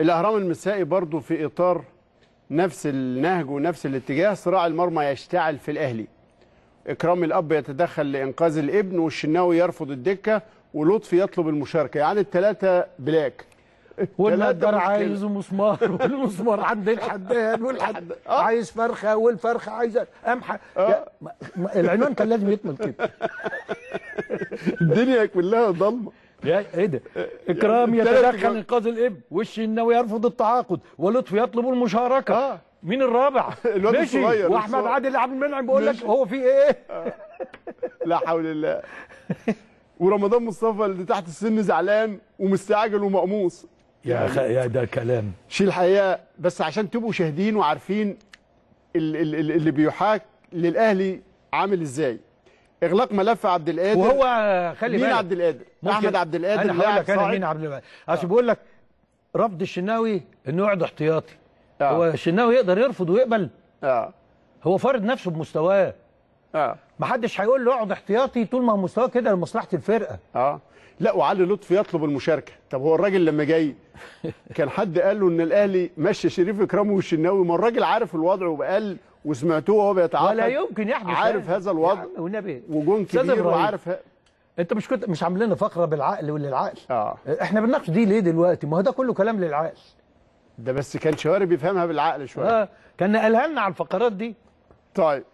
الأهرام المسائي برضو في إطار نفس النهج ونفس الاتجاه صراع المرمى يشتعل في الأهلي إكرام الأب يتدخل لإنقاذ الابن والشناوي يرفض الدكة ولطفي يطلب المشاركة يعني الثلاثة بلاك والنجار عايز مسمار والمسمار عند الحداد والحد آه. عايز فرخه والفرخه عايزه قمحه آه. العنوان كان لازم يكمل كده الدنيا كلها ضلمه ايه ده اكرام يعني يتدخل انقاذ الابن وش النووي يرفض التعاقد ولطفي يطلب المشاركه آه. مين الرابع الواد الصغير واحمد عادل عبد المنعم بيقول لك هو في ايه آه. لا حول الله ورمضان مصطفى اللي تحت السن زعلان ومستعجل ومقموص يا يعني يا ده كلام شيء الحقيقه بس عشان تبقوا شاهدين وعارفين اللي بيحاك للاهلي عامل ازاي اغلاق ملف عبد القادر وهو خلي بالك مين عبد القادر احمد عبد القادر انا هقول لك انا مين عبد القادر عشان بقول لك رفض الشناوي انه يقعد احتياطي آه. هو الشناوي يقدر يرفض ويقبل آه. هو فارض نفسه بمستواه اه محدش هيقول له اقعد احتياطي طول ما هو مستواه كده لمصلحه الفرقه اه لا وعلي لطفي يطلب المشاركه طب هو الراجل لما جاي كان حد قال له ان الاهلي مشى شريف اكرامي والشناوي ما الراجل عارف الوضع وبقال وسمعتوه وهو بيتعاقد ولا يمكن يحدث عارف يعني. هذا الوضع والنبي وجون كبير وعارف ه... انت مش كنت مش عامل لنا فقره بالعقل وللعقل اه احنا بنناقش دي ليه دلوقتي ما هو ده كله كلام للعقل ده بس كان شوارب بيفهمها بالعقل شويه اه كان قالها لنا على الفقرات دي طيب